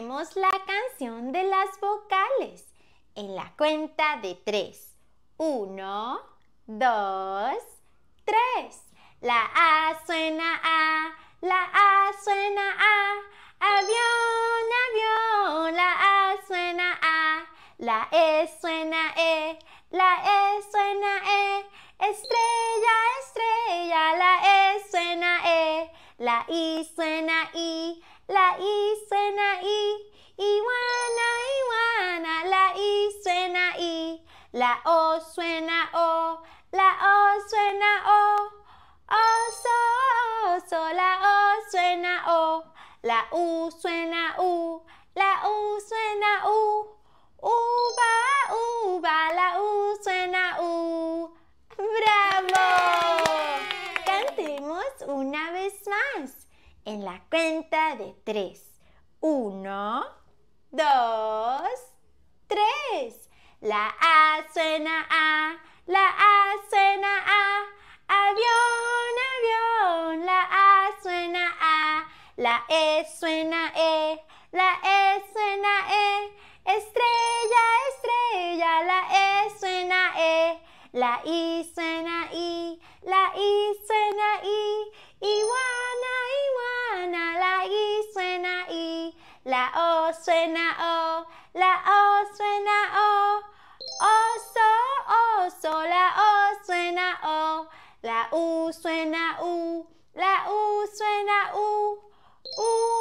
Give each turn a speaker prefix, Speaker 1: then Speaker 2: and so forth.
Speaker 1: la canción de las vocales. En la cuenta de tres. Uno, dos, tres. La A suena A, la A suena A. Avión, avión, la A suena A. La E suena E, la E suena E. Estrella, estrella, la E suena E. La I suena I la I suena I, iguana, iguana, la I suena I, la O suena O, la O suena O, oso, oso, la O suena O, la U suena U, la U suena U. en la cuenta de tres. Uno, dos, tres. La A suena A, la A suena A. Avión, avión, la A suena A. La E suena E, la E suena E. Estrella, estrella, la E suena E. La I suena I, La O suena O, la O suena O. Oso, oso, la O suena O. La U suena U, la U suena U. U